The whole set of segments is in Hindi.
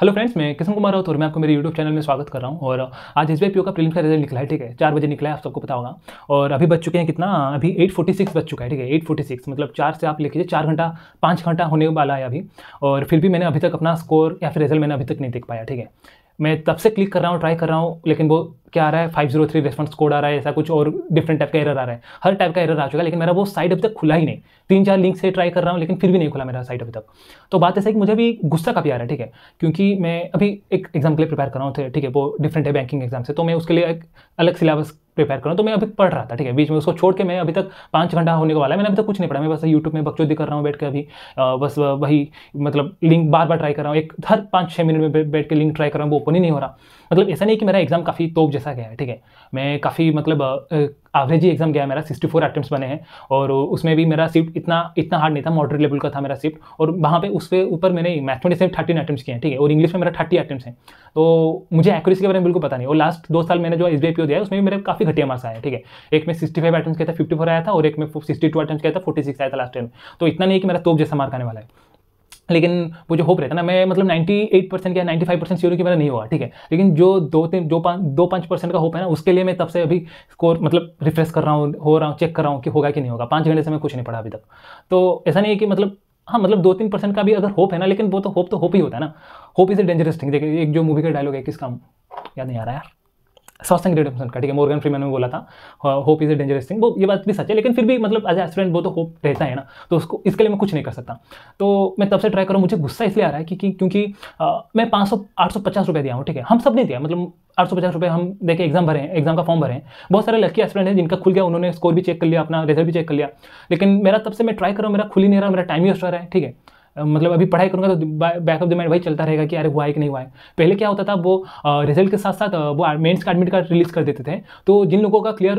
हेलो फ्रेंड्स मैं किशन कुमार राउत और मैं आपको मेरे यूट्यूब चैनल में स्वागत कर रहा हूँ और आज एस बी का प्रीलिम्स का रिजल्ट निकला है ठीक है चार बजे निकला है आप सबको पता होगा और अभी बच चुके हैं कितना अभी 8:46 बज चुका है ठीक है 8:46 मतलब चार से आप लिख लीजिए चार घंटा पाँच घंटा होने वाला है अभी और फिर भी मैंने अभी तक अपना स्कोर या फिर रिजल्ट मैंने अभी तक नहीं देख पाया ठीक है मैं तब से क्लिक कर रहा हूँ ट्राई कर रहा हूँ लेकिन वो क्या आ रहा है five zero three response code आ रहा है ऐसा कुछ और डिफरेंट टाइप का एरर आ रहा है हर टाइप का एरर आ चुका है लेकिन मेरा वो साइट अभी तक खुला ही नहीं तीन चार लिंक से ट्राई कर रहा हूँ लेकिन फिर भी नहीं खुला मेरा साइट अभी तक तो बात ऐसा है कि मुझे अभी गुस्सा काफ़ी आ रहा है ठीक है क्योंकि मैं अभी एक एग्जाम के लिए प्रिपेयर कर रहा हूँ ठीक है वो डिफरेंट है बैंकिंग एग्जाम से तो मैं उसके लिए एक अलग सिलेबस प्रिपेयर करूँ तो मैं अभी पढ़ रहा था ठीक है बीच में उसको छोड़ के मैं अभी तक पाँच घंटा होने को वाला है मैंने अभी तक कुछ नहीं पढ़ा मैं बस यूट्यूब में बच्चों कर रहा हूँ बैठ के अभी बस वही मतलब लिंक बार बार ट्राई कर रहा हूँ एक हर पाँच छः मिनट में बैठ के लिंक ट्राई कर रहा हूँ वो ओपन ही नहीं हो रहा मतलब ऐसा नहीं कि मेरा एग्जाम काफ़ी तोप जैसा गया है ठीक है मैं काफ़ी मतलब एवरेज ही एग्जाम गया मेरा सिक्सटी फोर अटैम्प्ट बने हैं और उसमें भी मेरा शिफ्ट इतना इतना हार्ड नहीं था मॉडरेट लेवल का था मेरा शिफ्ट और वहाँ पे उसके ऊपर मैंने मैथमेटिक्स में थर्टीन अटैम्प्ट किए हैं ठीक है और इंग्लिश में मेरा थर्टी अटैम्प्ट हैं तो मुझे एक्यूरेसी के बारे में बिल्कुल पता नहीं और लास्ट दो साल मैंने जो एस बी दिया है उसमें भी मेरे काफ़ी घटिया मार्क्स आया ठीक है एक में सिक्सटी फाइव अटैम्प्ट किया था फिफ्टी फोर आया था और एक में सिक्सटी टू अटैम्प्ट किया था फोर्टी सिक्स आया था लास्ट टाइम तो इतना नहीं कि मेरा तोप जैसा मार्क आने वाला है लेकिन वो जो होप रहता है ना मैं मतलब 98 परसेंट या 95 परसेंट सीरो की मेरा नहीं हुआ ठीक है लेकिन जो दो तीन जो पाँच दो पाँच परसेंट का होप है ना उसके लिए मैं तब से अभी स्कोर मतलब रिफ्रेश कर रहा हूँ हो रहा हूँ चेक कर रहा हूँ कि होगा कि नहीं होगा पाँच घंटे से मैं कुछ नहीं पढ़ा अभी तक तो ऐसा नहीं है कि मतलब हाँ मतलब दो तीन परसेंट का भी अगर होप है ना लेकिन वो तो होप तो होप ही होता है ना hope is a dangerous thing देखिए एक जो मूवी का डायलॉग है किसका याद नहीं आ रहा यार फर्स्ट थिंग ऑप्शन का ठीक है मोर्गन फ्रीमैन में बोला था hope is a dangerous thing वो ये बात भी सच है लेकिन फिर भी मतलब एज ए वो तो होप रहता है ना तो उसको इसके लिए मैं कुछ नहीं कर सकता तो मैं तब से ट्राई करूँ मुझे गुस्सा इसलिए आ रहा है कि, कि क्योंकि आ, मैं पाँच सौ आठ सौ पचास रुपये दिया हूँ ठीक है हम सब ने दिया मतलब आठ सौ पचास रुपये हम देखे एग्जाम भरे हैं एग्जाम का फॉर्म भरे हैं बहुत सारे लकी एस्टूडेंट हैं जिनका खुल गया उन्होंने स्कोर भी चेक कर लिया अपना रिजल्ट भी चेक कर लिया लेकिन मेरा तब से मैं ट्राई कर रहा हूँ मेरा खुल ही नहीं रहा मेरा टाइम ही वेस्ट रहा है ठीक है मतलब अभी पढ़ाई करूँगा तो बैक ऑफ द माइंड वही चलता रहेगा कि अरे हुआ है कि नहीं हुआ है पहले क्या होता था वो रिजल्ट के साथ साथ वो मेन्स का एडमिट कार्ड रिलीज़ कर देते थे तो जिन लोगों का क्लियर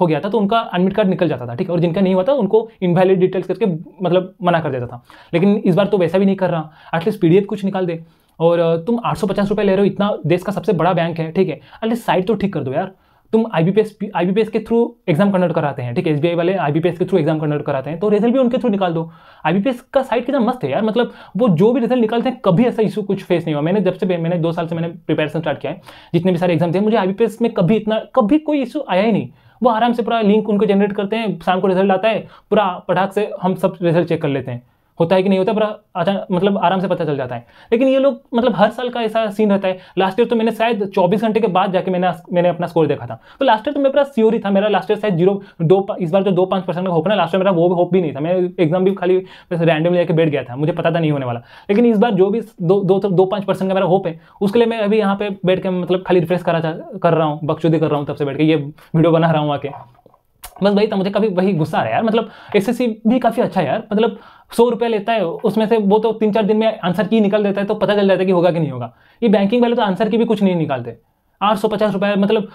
हो गया था तो उनका एडमिट कार्ड निकल जाता था ठीक है और जिनका नहीं हुआ था उनको इनवैलिड डिटेल्स करके मतलब मना कर देता था लेकिन इस बार तो वैसा भी नहीं कर रहा एटलीस्ट पी कुछ निकाल दे और तुम आठ सौ ले रहे हो इतना देश का सबसे बड़ा बैंक है ठीक है अरे साइट तो ठीक कर दो यार तुम आईबीपीएस आईबीपीएस के थ्रू एग्जाम कंडक्ट कराते हैं ठीक है एसबीआई वाले आईबीपीएस के थ्रू एग्जाम कंडक्ट कराते हैं तो रिजल्ट भी उनके थ्रू निकाल दो आईबीपीएस का साइट कितना मस्त है यार मतलब वो जो भी रिजल्ट निकालते हैं कभी ऐसा इशू कुछ फेस नहीं हुआ मैंने जब से मैंने दो साल से मैंने प्रिपेरेशन स्टार्ट किया है जितने भी सारे एग्जाम थे मुझे आईबीपीएस में कभी इतना कभी कोई इशू आया ही नहीं वो आराम से पूरा लिंक उनको जनरेट करते हैं शाम को रिजल्ट आता है पूरा पटाख से हम सब रिजल्ट चेक कर लेते हैं होता है कि नहीं होता पर मतलब आराम से पता चल जाता है लेकिन ये लोग मतलब हर साल का ऐसा सीन रहता है लास्ट ईयर तो मैंने शायद 24 घंटे के बाद जाके मैंने मैंने अपना स्कोर देखा था तो लास्ट ईयर तो मेरा सियोरी था मेरा लास्ट ईयर शायद जीरो दो इस बार जो तो दो पाँच परसेंट का होप ना लास्ट ईयर मेरा वो होप भी नहीं था मैं एग्जाम भी खाली रैंडम लेकर बैठ गया था मुझे पता था नहीं होने वाला लेकिन इस बार जो भी दो दो पांच तो पाँच परसेंट का मेरा होप है उसके लिए मैं अभी यहाँ पे बैठ के मतलब खाली रिफ्रेश करा कर रहा हूँ बख्शुदी कर रहा हूँ तब से बैठ के ये वीडियो बना रहा हूँ आके बस भाई था मुझे कभी वही गुस्सा आ रहा है यार मतलब एस भी काफ़ी अच्छा है यार मतलब सौ रुपये लेता है उसमें से वो तो तीन चार दिन में आंसर की निकल देता है तो पता चल जाता है कि होगा कि नहीं होगा ये बैंकिंग वाले तो आंसर की भी कुछ नहीं निकालते आठ सौ पचास रुपये मतलब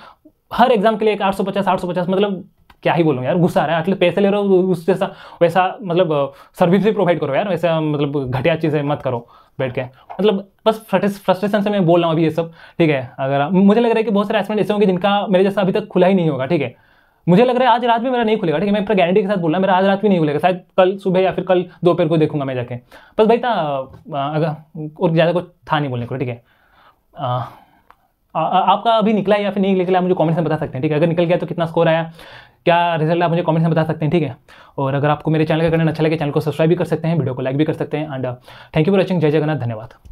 हर एग्जाम के लिए एक आठ सौ पचास आठ सौ पचास मतलब क्या ही बोलूँ यार गुस्सा आ रहा है पैसे ले रहे हो उस जैसा वैसा मतलब सर्विस भी प्रोवाइड करो यार वैसा मतलब घटिया चीज़ें मत करो बैठ के मतलब बस फ्रस्ट्रेशन से मैं बोल रहा हूँ अभी ये सब ठीक है अगर मुझे लग रहा है कि बहुत सारे एस्पेंट ऐसे होंगे जिनका मेरे जैसा अभी तक खुला ही नहीं होगा ठीक है मुझे लग रहा है आज रात में मेरा नहीं खुलेगा ठीक है मैं गारंटी के साथ बोल रहा मेरा आज रात भी नहीं खुलेगा शायद कल सुबह या फिर कल दोपहर को देखूंगा मैं जाके बस भाई था अगर और ज़्यादा कुछ था नहीं बोलने को ठीक है आपका अभी निकला या फिर नहीं निकला मुझे कमेंट्स में बता सकते हैं ठीक है अगर निकल गया तो कितना स्कोर आया क्या रिजल्ट आप मुझे कमेंट्स में बता सकते हैं ठीक है और अगर आपको मेरे चैनल का करना अच्छा लगे चैनल को सब्सक्राइब भी कर सकते हैं वीडियो को लाइक भी कर सकते हैं and thank you for watching जय जगन्नाथ धन्यवाद